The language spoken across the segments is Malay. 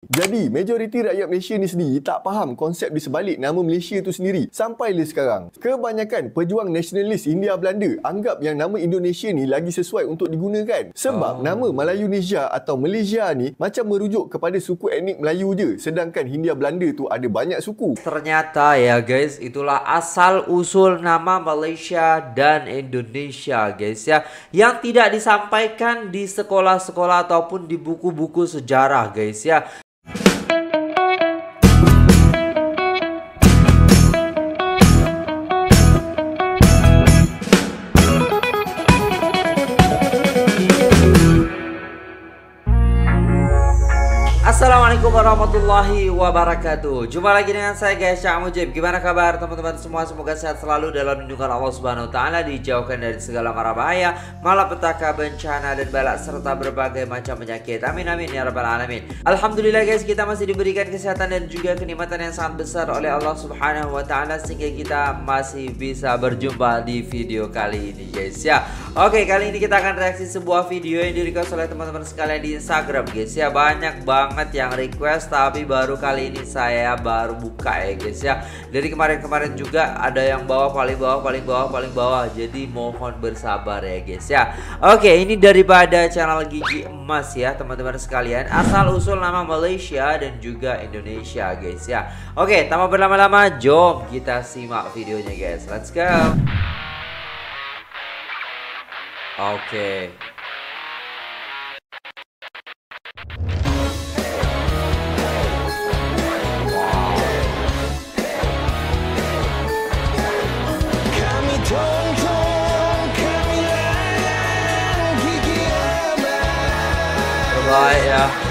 Jadi, majoriti rakyat Malaysia ni sendiri tak faham konsep di sebalik nama Malaysia tu sendiri sampai le sekarang. Kebanyakan pejuang nasionalis India Belanda anggap yang nama Indonesia ni lagi sesuai untuk digunakan. Sebab oh. nama Melayu Nisha atau Malaysia ni macam merujuk kepada suku etnik Melayu je sedangkan India Belanda tu ada banyak suku. Ternyata ya guys, itulah asal usul nama Malaysia dan Indonesia guys ya yang tidak disampaikan di sekolah-sekolah ataupun di buku-buku sejarah guys ya. warahmatullahi wabarakatuh. Jumpa lagi dengan saya guys, Syah Mujib. Gimana kabar teman-teman semua? Semoga sehat selalu dalam lindungan Allah Subhanahu wa taala, dijauhkan dari segala mara bahaya, malapetaka bencana dan balak serta berbagai macam penyakit. Amin amin ya rabbal alamin. Alhamdulillah guys, kita masih diberikan kesehatan dan juga kenikmatan yang sangat besar oleh Allah Subhanahu wa taala sehingga kita masih bisa berjumpa di video kali ini guys ya. Oke, kali ini kita akan reaksi sebuah video yang direquest oleh teman-teman sekalian di Instagram guys ya. Banyak banget yang request request tapi baru kali ini saya baru buka ya guys ya dari kemarin-kemarin juga ada yang bawah paling bawah paling bawah paling bawah jadi mohon bersabar ya guys ya oke ini daripada channel gigi emas ya teman-teman sekalian asal usul nama Malaysia dan juga Indonesia guys ya oke tanpa berlama-lama jom kita simak videonya guys let's go oke okay. yeah.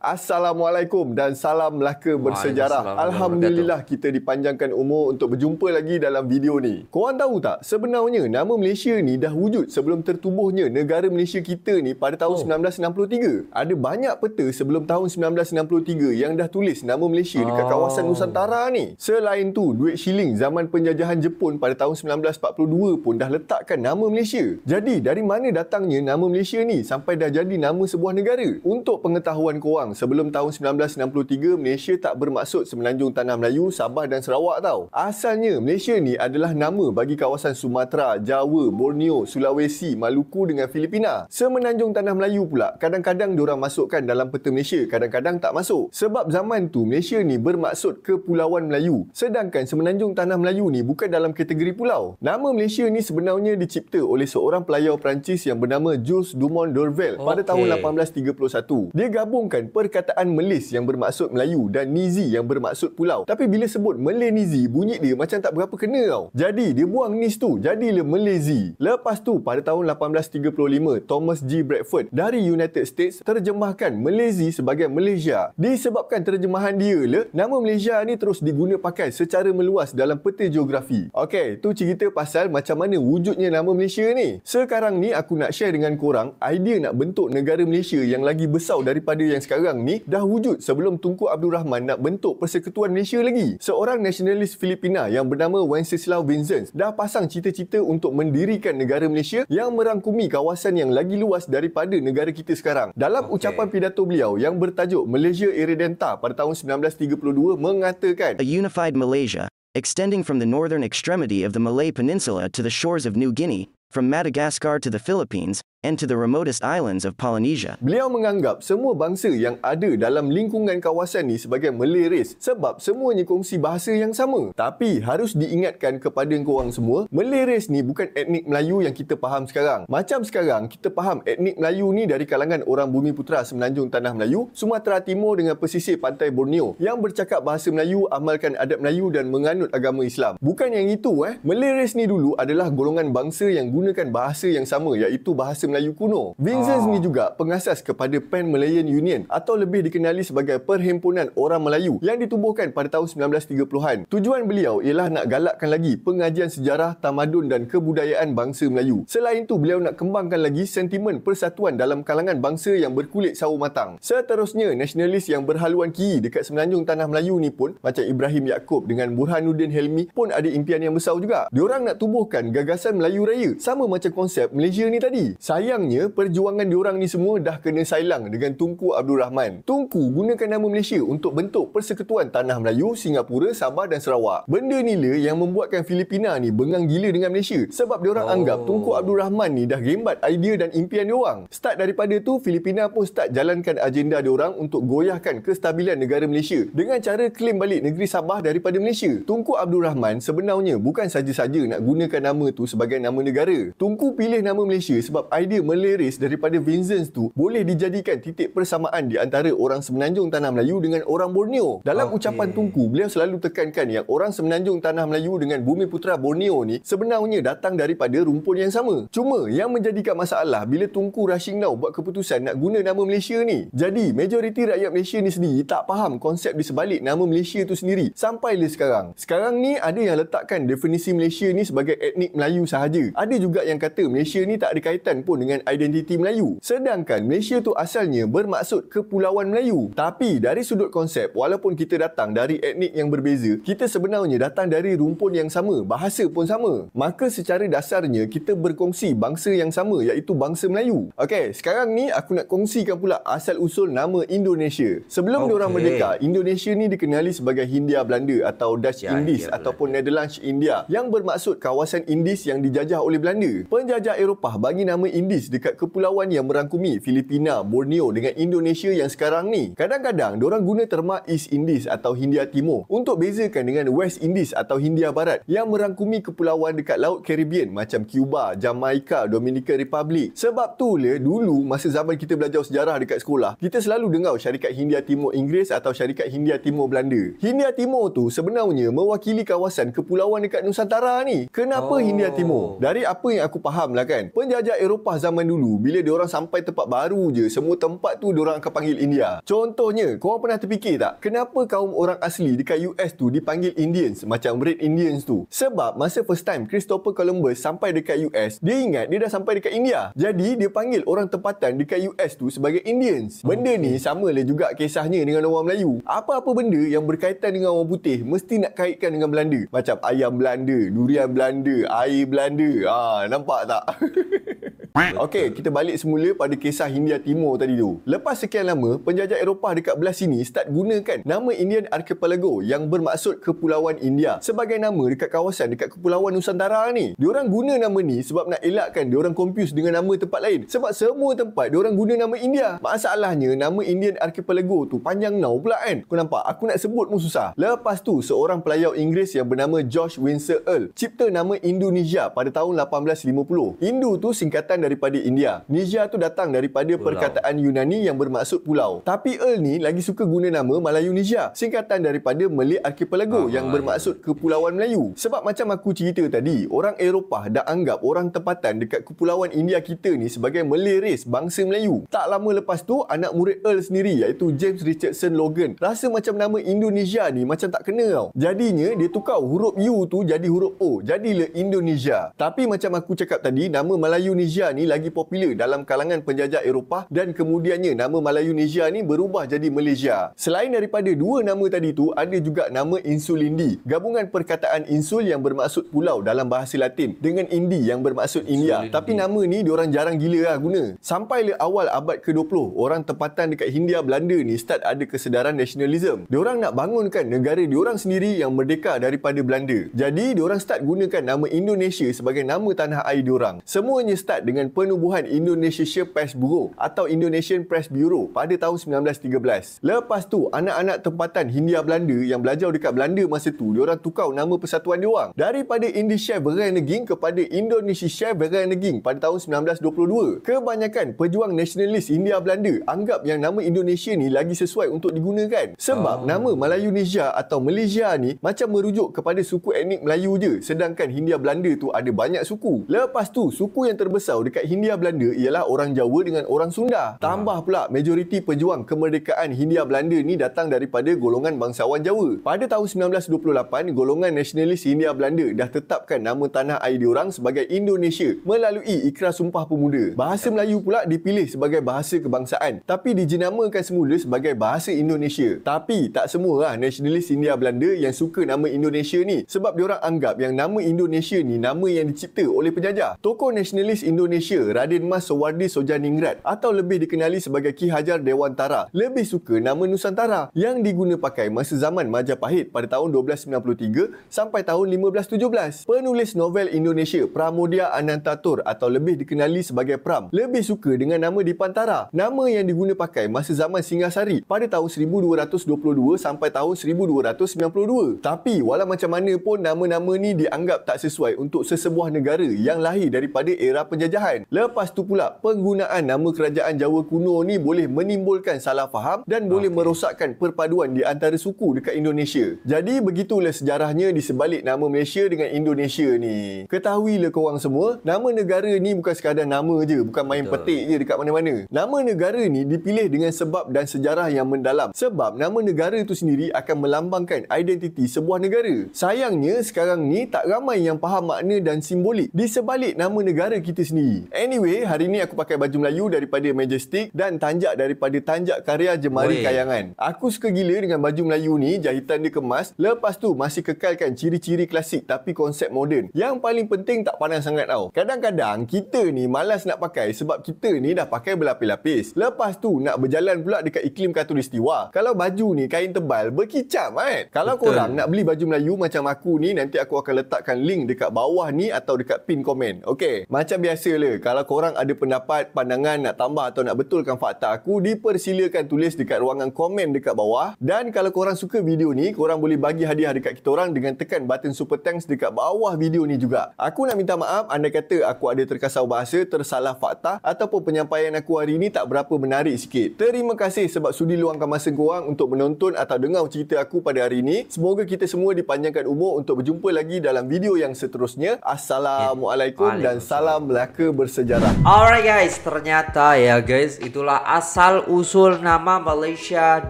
Assalamualaikum dan salam Melaka bersejarah. Alhamdulillah kita dipanjangkan umur untuk berjumpa lagi dalam video ni. Korang tahu tak sebenarnya nama Malaysia ni dah wujud sebelum tertubuhnya negara Malaysia kita ni pada tahun oh. 1963. Ada banyak peta sebelum tahun 1963 yang dah tulis nama Malaysia dekat oh. kawasan Nusantara ni. Selain tu, duit shilling zaman penjajahan Jepun pada tahun 1942 pun dah letakkan nama Malaysia. Jadi dari mana datangnya nama Malaysia ni sampai dah jadi nama sebuah negara? Untuk pengetahuan korang bang, sebelum tahun 1963, Malaysia tak bermaksud semenanjung tanah Melayu, Sabah dan Sarawak tau. Asalnya, Malaysia ni adalah nama bagi kawasan Sumatera, Jawa, Borneo, Sulawesi, Maluku dengan Filipina. Semenanjung tanah Melayu pula, kadang-kadang diorang masukkan dalam peta Malaysia, kadang-kadang tak masuk. Sebab zaman tu, Malaysia ni bermaksud kepulauan Melayu. Sedangkan semenanjung tanah Melayu ni bukan dalam kategori pulau. Nama Malaysia ni sebenarnya dicipta oleh seorang pelayar Perancis yang bernama Jules Dumont d'Urville okay. pada tahun 1831. Dia gabungkan perkataan Melis yang bermaksud Melayu dan Nizi yang bermaksud pulau. Tapi bila sebut Melanizi, bunyi dia macam tak berapa kena tau. Jadi dia buang Nis tu, Jadi dia Melizi. Lepas tu pada tahun 1835, Thomas G. Bradford dari United States terjemahkan Melizi sebagai Malaysia. Disebabkan terjemahan dia le, nama Malaysia ni terus diguna pakai secara meluas dalam peta geografi. Okey, tu cerita pasal macam mana wujudnya nama Malaysia ni. Sekarang ni aku nak share dengan korang idea nak bentuk negara Malaysia yang lagi besar daripada yang sekarang orang ni dah wujud sebelum Tunku Abdul Rahman nak bentuk Persekutuan Malaysia lagi. Seorang nasionalis Filipina yang bernama Wenceslao Vincent dah pasang cita-cita untuk mendirikan negara Malaysia yang merangkumi kawasan yang lagi luas daripada negara kita sekarang. Dalam okay. ucapan pidato beliau yang bertajuk Malaysia Iridenta pada tahun 1932 mengatakan A unified Malaysia extending from the northern extremity of the Malay Peninsula to the shores of New Guinea from Madagascar to the Philippines and to the remotest islands of Polynesia. Beliau menganggap semua bangsa yang ada dalam lingkungan kawasan ini sebagai Malay race sebab semuanya kongsi bahasa yang sama. Tapi harus diingatkan kepada korang semua, Malay race ni bukan etnik Melayu yang kita faham sekarang. Macam sekarang, kita faham etnik Melayu ni dari kalangan orang bumi putra semenanjung tanah Melayu, Sumatera Timur dengan pesisir pantai Borneo yang bercakap bahasa Melayu, amalkan adat Melayu dan menganut agama Islam. Bukan yang itu eh. Malay race ni dulu adalah golongan bangsa yang gunakan bahasa yang sama iaitu bahasa Melayu kuno. Vincent ah. ni juga pengasas kepada Pan Malayan Union atau lebih dikenali sebagai Perhimpunan Orang Melayu yang ditubuhkan pada tahun 1930-an. Tujuan beliau ialah nak galakkan lagi pengajian sejarah, tamadun dan kebudayaan bangsa Melayu. Selain itu, beliau nak kembangkan lagi sentimen persatuan dalam kalangan bangsa yang berkulit sawo matang. Seterusnya, nasionalis yang berhaluan kiri dekat semenanjung tanah Melayu ni pun macam Ibrahim Yaakob dengan Burhanuddin Helmi pun ada impian yang besar juga. Diorang nak tubuhkan gagasan Melayu Raya sama macam konsep Malaysia ni tadi. Saya Sayangnya perjuangan diorang ni semua dah kena sailang dengan Tunku Abdul Rahman. Tunku gunakan nama Malaysia untuk bentuk Persekutuan Tanah Melayu, Singapura, Sabah dan Sarawak. Benda ni le yang membuatkan Filipina ni bengang gila dengan Malaysia sebab diorang oh. anggap Tunku Abdul Rahman ni dah gembat idea dan impian diorang. Start daripada tu Filipina pun start jalankan agenda diorang untuk goyahkan kestabilan negara Malaysia dengan cara klaim balik negeri Sabah daripada Malaysia. Tunku Abdul Rahman sebenarnya bukan saja-saja nak gunakan nama tu sebagai nama negara. Tunku pilih nama Malaysia sebab idea idea meleris daripada Vincent tu boleh dijadikan titik persamaan di antara orang semenanjung tanah Melayu dengan orang Borneo. Dalam okay. ucapan Tungku, beliau selalu tekankan yang orang semenanjung tanah Melayu dengan bumi putra Borneo ni sebenarnya datang daripada rumpun yang sama. Cuma yang menjadikan masalah bila Tungku Rashingnow buat keputusan nak guna nama Malaysia ni. Jadi majoriti rakyat Malaysia ni sendiri tak faham konsep di sebalik nama Malaysia tu sendiri sampai le sekarang. Sekarang ni ada yang letakkan definisi Malaysia ni sebagai etnik Melayu sahaja. Ada juga yang kata Malaysia ni tak ada kaitan pun dengan identiti Melayu. Sedangkan Malaysia tu asalnya bermaksud kepulauan Melayu. Tapi dari sudut konsep, walaupun kita datang dari etnik yang berbeza, kita sebenarnya datang dari rumpun yang sama, bahasa pun sama. Maka secara dasarnya kita berkongsi bangsa yang sama iaitu bangsa Melayu. Okey, sekarang ni aku nak kongsikan pula asal usul nama Indonesia. Sebelum okay. diorang merdeka, Indonesia ni dikenali sebagai Hindia Belanda atau Dutch ya, ya Indies ya, ataupun ya. Netherlands India yang bermaksud kawasan Indies yang dijajah oleh Belanda. Penjajah Eropah bagi nama Indi- Maldives dekat kepulauan yang merangkumi Filipina, Borneo dengan Indonesia yang sekarang ni. Kadang-kadang diorang guna terma East Indies atau Hindia Timur untuk bezakan dengan West Indies atau Hindia Barat yang merangkumi kepulauan dekat Laut Caribbean macam Cuba, Jamaica, Dominican Republic. Sebab tu le dulu masa zaman kita belajar sejarah dekat sekolah, kita selalu dengar syarikat Hindia Timur Inggeris atau syarikat Hindia Timur Belanda. Hindia Timur tu sebenarnya mewakili kawasan kepulauan dekat Nusantara ni. Kenapa oh. Hindia Timur? Oh. Dari apa yang aku faham lah kan, penjajah Eropah zaman dulu bila dia orang sampai tempat baru je semua tempat tu dia orang akan panggil India. Contohnya, kau pernah terfikir tak kenapa kaum orang asli dekat US tu dipanggil Indians macam Red Indians tu? Sebab masa first time Christopher Columbus sampai dekat US, dia ingat dia dah sampai dekat India. Jadi dia panggil orang tempatan dekat US tu sebagai Indians. Benda ni sama lah juga kisahnya dengan orang Melayu. Apa-apa benda yang berkaitan dengan orang putih mesti nak kaitkan dengan Belanda. Macam ayam Belanda, durian Belanda, air Belanda. Ah, nampak tak? Okey, kita balik semula pada kisah India Timur tadi tu. Lepas sekian lama, penjajah Eropah dekat belah sini start gunakan nama Indian Archipelago yang bermaksud Kepulauan India sebagai nama dekat kawasan dekat Kepulauan Nusantara ni. Diorang guna nama ni sebab nak elakkan diorang confuse dengan nama tempat lain. Sebab semua tempat diorang guna nama India. Masalahnya, nama Indian Archipelago tu panjang nau pula kan. Kau nampak? Aku nak sebut pun susah. Lepas tu, seorang pelayau Inggeris yang bernama George Windsor Earl cipta nama Indonesia pada tahun 1850. Indo tu singkatan perkataan daripada India. Nizia tu datang daripada pulau. perkataan Yunani yang bermaksud pulau. Tapi Earl ni lagi suka guna nama Melayu Nizia, singkatan daripada Malay Archipelago ah, yang bermaksud ya. kepulauan Melayu. Sebab macam aku cerita tadi, orang Eropah dah anggap orang tempatan dekat kepulauan India kita ni sebagai Malay bangsa Melayu. Tak lama lepas tu, anak murid Earl sendiri iaitu James Richardson Logan rasa macam nama Indonesia ni macam tak kena tau. Jadinya dia tukar huruf U tu jadi huruf O, jadilah Indonesia. Tapi macam aku cakap tadi, nama Melayu Nizia ni lagi popular dalam kalangan penjajah Eropah dan kemudiannya nama Malaysia ni berubah jadi Malaysia. Selain daripada dua nama tadi tu, ada juga nama Insul Indi. Gabungan perkataan Insul yang bermaksud pulau dalam bahasa Latin dengan Indi yang bermaksud India. Insulin Tapi nama ni diorang jarang gila lah guna. Sampai le awal abad ke-20, orang tempatan dekat Hindia Belanda ni start ada kesedaran nasionalisme. Diorang nak bangunkan negara diorang sendiri yang merdeka daripada Belanda. Jadi, diorang start gunakan nama Indonesia sebagai nama tanah air diorang. Semuanya start dengan dengan penubuhan Indonesia Press Bureau atau Indonesian Press Bureau pada tahun 1913. Lepas tu, anak-anak tempatan Hindia Belanda yang belajar dekat Belanda masa tu, diorang tukar nama persatuan diorang. Daripada Indonesia Bereneging kepada Indonesia Bereneging pada tahun 1922. Kebanyakan pejuang nasionalis Hindia Belanda anggap yang nama Indonesia ni lagi sesuai untuk digunakan. Sebab oh. nama Melayu Nisha atau Malaysia ni macam merujuk kepada suku etnik Melayu je. Sedangkan Hindia Belanda tu ada banyak suku. Lepas tu, suku yang terbesar dekat Hindia Belanda ialah orang Jawa dengan orang Sunda. Tambah ya. pula, majoriti pejuang kemerdekaan Hindia Belanda ni datang daripada golongan bangsawan Jawa. Pada tahun 1928, golongan nasionalis Hindia Belanda dah tetapkan nama tanah air diorang sebagai Indonesia melalui ikrar sumpah pemuda. Bahasa ya. Melayu pula dipilih sebagai bahasa kebangsaan tapi dijenamakan semula sebagai bahasa Indonesia. Tapi tak semua lah nasionalis Hindia Belanda yang suka nama Indonesia ni sebab diorang anggap yang nama Indonesia ni nama yang dicipta oleh penjajah. Tokoh nasionalis Indonesia Malaysia Radin Mas Sowardi Sojaningrat atau lebih dikenali sebagai Ki Hajar Dewantara lebih suka nama Nusantara yang diguna pakai masa zaman Majapahit pada tahun 1293 sampai tahun 1517. Penulis novel Indonesia Pramodia Anantatur atau lebih dikenali sebagai Pram lebih suka dengan nama Dipantara nama yang diguna pakai masa zaman Singasari pada tahun 1222 sampai tahun 1292. Tapi walau macam mana pun nama-nama ni dianggap tak sesuai untuk sesebuah negara yang lahir daripada era penjajahan kesalahan. Lepas tu pula penggunaan nama kerajaan Jawa kuno ni boleh menimbulkan salah faham dan okay. boleh merosakkan perpaduan di antara suku dekat Indonesia. Jadi begitulah sejarahnya di sebalik nama Malaysia dengan Indonesia ni. Ketahui Ketahuilah korang semua, nama negara ni bukan sekadar nama je, bukan main Betul. petik je dekat mana-mana. Nama negara ni dipilih dengan sebab dan sejarah yang mendalam. Sebab nama negara tu sendiri akan melambangkan identiti sebuah negara. Sayangnya sekarang ni tak ramai yang faham makna dan simbolik di sebalik nama negara kita sendiri. Anyway, hari ni aku pakai baju Melayu daripada Majestic dan tanjak daripada Tanjak Karya Jemari Wey. Kayangan. Aku suka gila dengan baju Melayu ni, jahitan dia kemas. Lepas tu masih kekalkan ciri-ciri klasik tapi konsep moden. Yang paling penting tak panas sangat tau. Kadang-kadang kita ni malas nak pakai sebab kita ni dah pakai berlapis-lapis. Lepas tu nak berjalan pula dekat iklim katulistiwa. Kalau baju ni kain tebal, berkicap kan? Kalau Betul. korang nak beli baju Melayu macam aku ni, nanti aku akan letakkan link dekat bawah ni atau dekat pin komen. Okay, macam biasa le. Kalau korang ada pendapat, pandangan nak tambah atau nak betulkan fakta aku, dipersilakan tulis dekat ruangan komen dekat bawah. Dan kalau korang suka video ni, korang boleh bagi hadiah dekat kita orang dengan tekan button super thanks dekat bawah video ni juga. Aku nak minta maaf anda kata aku ada terkasar bahasa, tersalah fakta ataupun penyampaian aku hari ni tak berapa menarik sikit. Terima kasih sebab sudi luangkan masa korang untuk menonton atau dengar cerita aku pada hari ni. Semoga kita semua dipanjangkan umur untuk berjumpa lagi dalam video yang seterusnya. Assalamualaikum dan salam Melaka bersejarah. Alright guys, ternyata ya guys, itulah asal usul nama Malaysia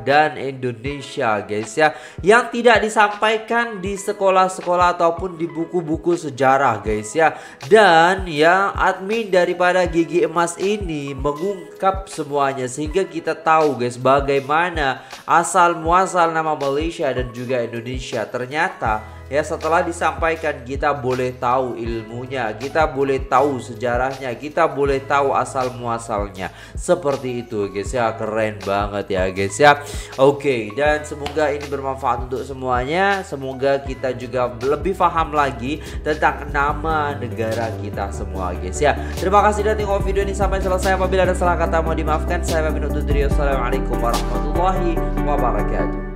dan Indonesia guys ya, yang tidak disampaikan di sekolah-sekolah ataupun di buku-buku sejarah guys ya. Dan ya admin daripada Gigi Emas ini mengungkap semuanya sehingga kita tahu guys bagaimana asal muasal nama Malaysia dan juga Indonesia. Ternyata Ya setelah disampaikan kita boleh tahu ilmunya, kita boleh tahu sejarahnya, kita boleh tahu asal muasalnya. Seperti itu guys ya, keren banget ya guys ya. Oke, dan semoga ini bermanfaat untuk semuanya. Semoga kita juga lebih paham lagi tentang nama negara kita semua guys ya. Terima kasih sudah tengok video ini sampai selesai. Apabila ada salah kata mohon dimaafkan. Saya Pak Bino Assalamualaikum warahmatullahi wabarakatuh.